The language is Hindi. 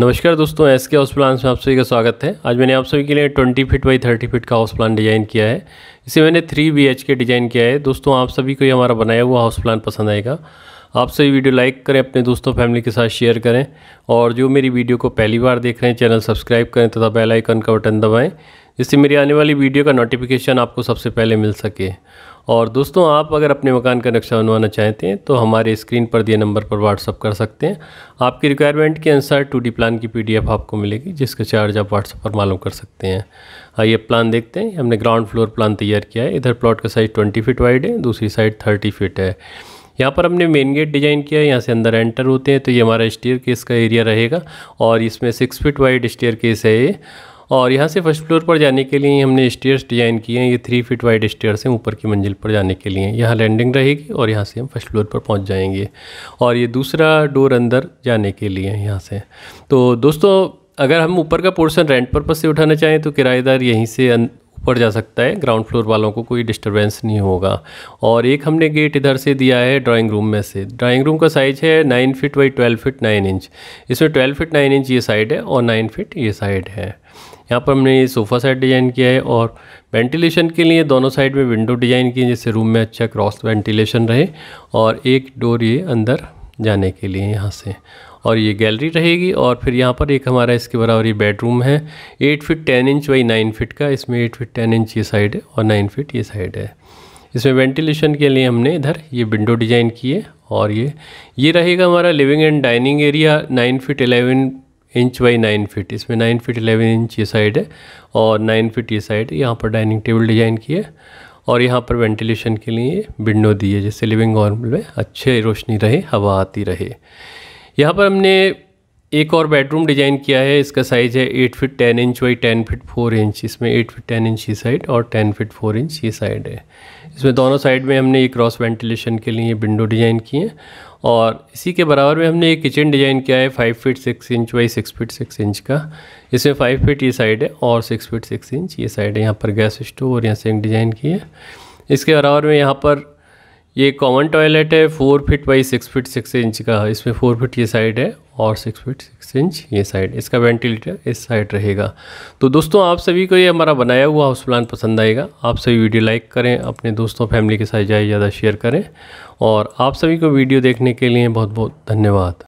नमस्कार दोस्तों एस के हाउस प्लान में आप सभी का स्वागत है आज मैंने आप सभी के लिए 20 फीट बाई 30 फीट का हाउस प्लान डिज़ाइन किया है इसे मैंने 3 बी के डिज़ाइन किया है दोस्तों आप सभी को ये हमारा बनाया हुआ हाउस प्लान पसंद आएगा आप सभी वीडियो लाइक करें अपने दोस्तों फैमिली के साथ शेयर करें और जो मेरी वीडियो को पहली बार देख रहे हैं चैनल सब्सक्राइब करें तथा बेलाइकन का बटन दबाएँ जिससे मेरी आने वाली वीडियो का नोटिफिकेशन आपको सबसे पहले मिल सके और दोस्तों आप अगर अपने मकान का नक्शा बनवाना चाहते हैं तो हमारे स्क्रीन पर दिए नंबर पर व्हाट्सअप कर सकते हैं आपकी रिक्वायरमेंट के अनुसार टू डी प्लान की पीडीएफ आपको मिलेगी जिसका चार्ज आप व्हाट्सअप पर मालूम कर सकते हैं आइए प्लान देखते हैं हमने ग्राउंड फ्लोर प्लान तैयार किया है इधर प्लॉट का साइज़ ट्वेंटी फिट वाइड है दूसरी साइड थर्टी फिट है यहाँ पर हमने मेन गेट डिज़ाइन किया है यहाँ से अंदर एंटर होते हैं तो ये हमारा स्टेयर केस का एरिया रहेगा और इसमें six feet wide staircase है ये और यहाँ से फर्स्ट फ्लोर पर जाने के लिए हमने स्टेयर्स डिज़ाइन किए हैं ये थ्री फीट वाइड स्टेयर्स हैं ऊपर की मंजिल पर जाने के लिए यहाँ लैंडिंग रहेगी और यहाँ से हम फर्स्ट फ्लोर पर पहुँच जाएंगे और ये दूसरा डोर अंदर जाने के लिए यहाँ से तो दोस्तों अगर हम ऊपर का पोर्शन रेंट पर्पज़ से उठाना चाहें तो किराएदार यहीं से ऊपर जा सकता है ग्राउंड फ्लोर वालों को कोई डिस्टरबेंस नहीं होगा और एक हमने गेट इधर से दिया है ड्राइंग रूम में से ड्राइंग रूम का साइज़ है nine feet by twelve feet nine inch इसमें ट्वेल्व फिट नाइन इंच ये साइड है और नाइन फिट ये साइड है यहाँ पर हमने ये सोफ़ा सेट डिज़ाइन किया है और वेंटिलेशन के लिए दोनों साइड में विंडो डिज़ाइन की जिससे रूम में अच्छा क्रॉस वेंटिलेशन रहे और एक डोर ये अंदर जाने के लिए यहाँ से और ये गैलरी रहेगी और फिर यहाँ पर एक हमारा इसके बराबर ये बेडरूम है eight feet ten inch by nine feet का इसमें एट फिट टेन इंच ये साइड है और नाइन फिट ये साइड है इसमें वेंटिलेशन के लिए हमने इधर ये विंडो डिज़ाइन किए और ये ये रहेगा हमारा living and dining area nine feet eleven inch by nine feet इसमें नाइन फिट एलेवन इंच ये साइड है और नाइन फिट ये साइड यहाँ पर डाइनिंग टेबल डिज़ाइन की है और यहाँ पर वेंटिलेशन के लिए विंडो दी है जिससे लिविंग हॉल में अच्छे रोशनी रहे हवा आती रहे यहाँ पर हमने एक और बेडरूम डिज़ाइन किया है इसका साइज़ है eight feet ten inch by ten feet four inch इसमें एट फिट टेन इंच ये साइड और टेन फिट फोर इंच ये साइड है इसमें दोनों साइड में हमने ये क्रॉस वेंटिलेशन के लिए विंडो डिज़ाइन किए हैं और इसी के बराबर में हमने एक किचन डिज़ाइन किया है five feet six inch by six feet six inch का इसमें फाइव फीट ये साइड है और सिक्स फीट सिक्स इंच ये साइड है यहाँ पर गैस स्टोव और यहाँ सिंक डिज़ाइन की है इसके बराबर में यहाँ पर ये कॉमन टॉयलेट है four feet by six feet six inch का इसमें फोर फीट ये साइड है और सिक्स फीट सिक्स इंच ये साइड इसका वेंटिलेटर इस साइड रहेगा तो दोस्तों आप सभी को ये हमारा बनाया हुआ हाउस प्लान पसंद आएगा आप सभी वीडियो लाइक करें अपने दोस्तों फैमिली के साथ ज़्यादा ज़्यादा शेयर करें और आप सभी को वीडियो देखने के लिए बहुत बहुत धन्यवाद